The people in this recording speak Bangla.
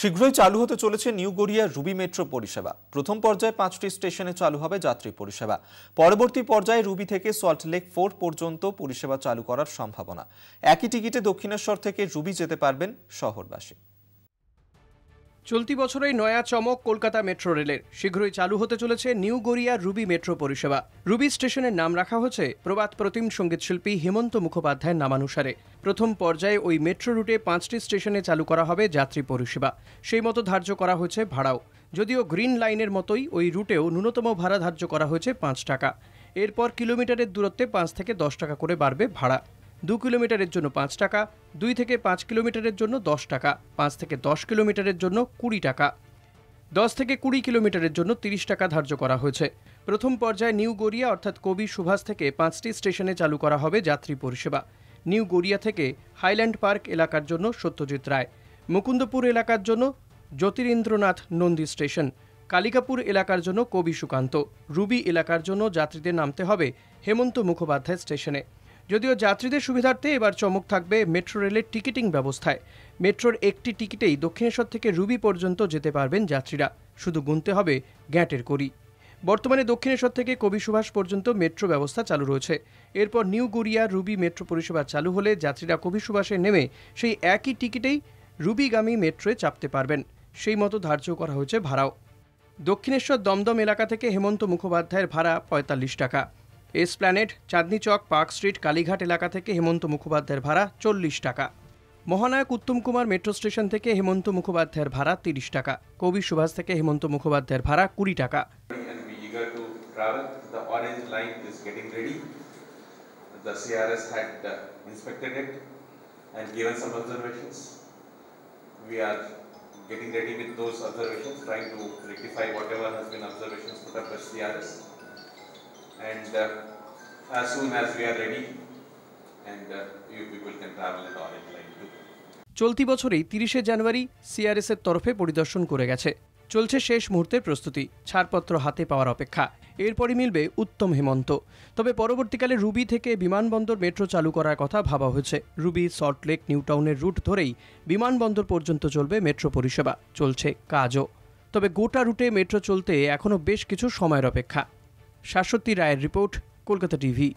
শীঘ্রই চালু হতে চলেছে নিউ গড়িয়া রুবি মেট্রো পরিষেবা প্রথম পর্যায়ে পাঁচটি স্টেশনে চালু হবে যাত্রী পরিষেবা পরবর্তী পর্যায়ে রুবি থেকে সল্টলেক ফোর পর্যন্ত পরিষেবা চালু করার সম্ভাবনা একই টিকিটে দক্ষিণেশ্বর থেকে রুবি যেতে পারবেন শহরবাসী চলতি বছরেই নয়া চমক কলকাতা মেট্রো রেলের শীঘ্রই চালু হতে চলেছে নিউ গড়িয়া রুবি মেট্রো পরিষেবা রুবি স্টেশনের নাম রাখা হচ্ছে প্রবাদ প্রতিম সঙ্গীতশিল্পী হেমন্ত মুখোপাধ্যায়ের নামানুসারে প্রথম পর্যায়ে ওই মেট্রো রুটে পাঁচটি স্টেশনে চালু করা হবে যাত্রী পরিষেবা সেই মতো ধার্য করা হয়েছে ভাড়াও যদিও গ্রিন লাইনের মতোই ওই রুটেও ন্যূনতম ভাড়া ধার্য করা হয়েছে পাঁচ টাকা এরপর কিলোমিটারের দূরত্বে পাঁচ থেকে দশ টাকা করে বাড়বে ভাড়া দু কিলোমিটারের জন্য পাঁচ টাকা দুই থেকে পাঁচ কিলোমিটারের জন্য দশ টাকা পাঁচ থেকে দশ কিলোমিটারের জন্য কুড়ি টাকা দশ থেকে কুড়ি কিলোমিটারের জন্য তিরিশ টাকা ধার্য করা হয়েছে প্রথম পর্যায়ে নিউ গড়িয়া অর্থাৎ কবি সুভাষ থেকে পাঁচটি স্টেশনে চালু করা হবে যাত্রী পরিষেবা নিউ গড়িয়া থেকে হাইল্যান্ড পার্ক এলাকার জন্য সত্যজিৎ রায় মুকুন্দপুর এলাকার জন্য জ্যোতিরিন্দ্রনাথ নন্দী স্টেশন কালিকাপুর এলাকার জন্য কবি সুকান্ত রুবি এলাকার জন্য যাত্রীদের নামতে হবে হেমন্ত মুখোপাধ্যায় স্টেশনে যদিও যাত্রীদের সুবিধার্থে এবার চমক থাকবে মেট্রো রেলের টিকিটিং ব্যবস্থায় মেট্রোর একটি টিকিটেই দক্ষিণেশ্বর থেকে রুবি পর্যন্ত যেতে পারবেন যাত্রীরা শুধু গুনতে হবে গ্যাঁটের করি বর্তমানে দক্ষিণেশ্বর থেকে কবি সুভাষ পর্যন্ত মেট্রো ব্যবস্থা চালু রয়েছে এরপর নিউ গড়িয়া রুবি মেট্রো পরিষেবা চালু হলে যাত্রীরা কবি সুভাষে নেমে সেই একই টিকিটেই রুবিগামী মেট্রোয় চাপতে পারবেন সেই মতো ধার্য করা হয়েছে ভাড়াও দক্ষিণেশ্বর দমদম এলাকা থেকে হেমন্ত মুখোপাধ্যায়ের ভাড়া পঁয়তাল্লিশ টাকা Esplanade Chandni Chowk Park Street Kalighat এলাকা থেকে হেমন্ত মুখোপাধ্যায়ের ভাড়া চল্লিশ টাকা মহানায়ক উত্তম কুমার মেট্রো স্টেশন থেকে হেমন্ত মুখোপাধ্যায়ের ভাড়া তিরিশ টাকা কবি সুভাষ থেকে হেমন্ত মুখোপাধ্যায়ের ভাড়া কুড়ি টাকা and uh, as soon as we are ready and uh, you people can travel in orange line too. চলতি বছরেই তিরিশে জানুয়ারি সিআরএসের তরফে পরিদর্শন করে গেছে চলছে শেষ মুহূর্তের প্রস্তুতি ছাড়পত্র হাতে পাওয়ার অপেক্ষা এরপরই মিলবে উত্তম হেমন্ত তবে পরবর্তীকালে রুবি থেকে বিমানবন্দর মেট্রো চালু করার কথা ভাবা হয়েছে রুবি সল্টলেক নিউটাউনের রুট ধরেই বিমানবন্দর পর্যন্ত চলবে মেট্রো পরিষেবা চলছে কাজও তবে গোটা রুটে মেট্রো চলতে এখনও বেশ কিছু সময়ের অপেক্ষা শাশ্বতী রায়ের রিপোর্ট কলকাতা টিভি